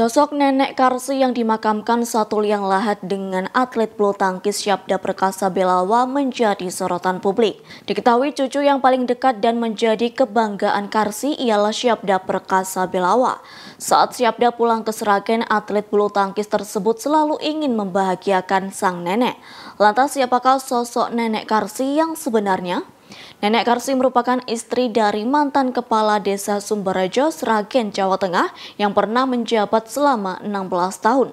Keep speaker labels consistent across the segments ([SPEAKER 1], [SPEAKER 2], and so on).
[SPEAKER 1] Sosok nenek Karsi yang dimakamkan satu liang lahat dengan atlet bulu tangkis Syabda Perkasa Belawa menjadi sorotan publik. Diketahui cucu yang paling dekat dan menjadi kebanggaan Karsi ialah Syabda Perkasa Belawa. Saat Syabda pulang ke Seragen, atlet bulu tangkis tersebut selalu ingin membahagiakan sang nenek. Lantas siapakah sosok nenek Karsi yang sebenarnya? Nenek Karsi merupakan istri dari mantan kepala desa Sumberajo, Sragen, Jawa Tengah yang pernah menjabat selama 16 tahun.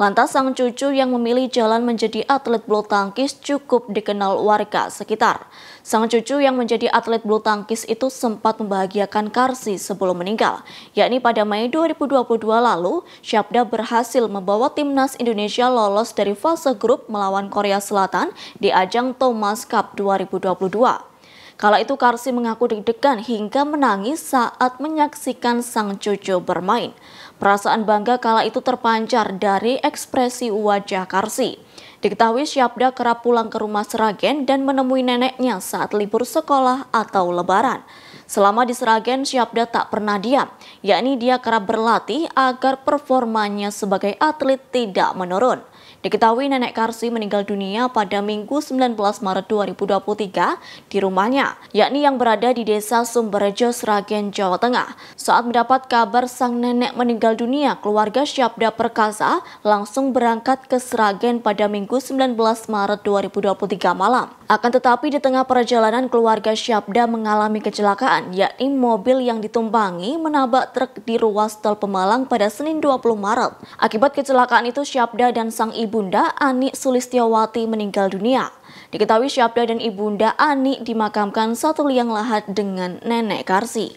[SPEAKER 1] Lantas sang cucu yang memilih jalan menjadi atlet bulu tangkis cukup dikenal warga sekitar. Sang cucu yang menjadi atlet bulu tangkis itu sempat membahagiakan Karsi sebelum meninggal. Yakni pada Mei 2022 lalu, Syabda berhasil membawa timnas Indonesia lolos dari fase grup melawan Korea Selatan di ajang Thomas Cup 2022. Kala itu Karsi mengaku deg-degan hingga menangis saat menyaksikan sang cucu bermain. Perasaan bangga kala itu terpancar dari ekspresi wajah Karsi. Diketahui Syabda kerap pulang ke rumah Seragen dan menemui neneknya saat libur sekolah atau lebaran. Selama di Seragen, Syabda tak pernah diam, yakni dia kerap berlatih agar performanya sebagai atlet tidak menurun. Diketahui nenek Karsi meninggal dunia pada Minggu 19 Maret 2023 di rumahnya, yakni yang berada di desa Sumberjo, Sragen, Jawa Tengah. Saat mendapat kabar sang nenek meninggal dunia, keluarga Syabda Perkasa langsung berangkat ke Sragen pada Minggu 19 Maret 2023 malam. Akan tetapi di tengah perjalanan keluarga Syabda mengalami kecelakaan, yakni mobil yang ditumpangi menabrak truk di ruas tol Pemalang pada Senin 20 Maret. Akibat kecelakaan itu Syabda dan sang sang ibunda Ani Sulistiyawati meninggal dunia. Diketahui Syabda dan ibunda Ani dimakamkan satu liang lahat dengan nenek Karsi.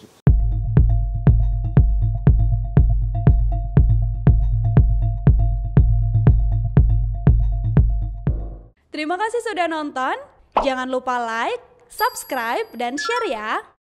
[SPEAKER 1] Terima kasih sudah nonton. Jangan lupa like, subscribe, dan share ya.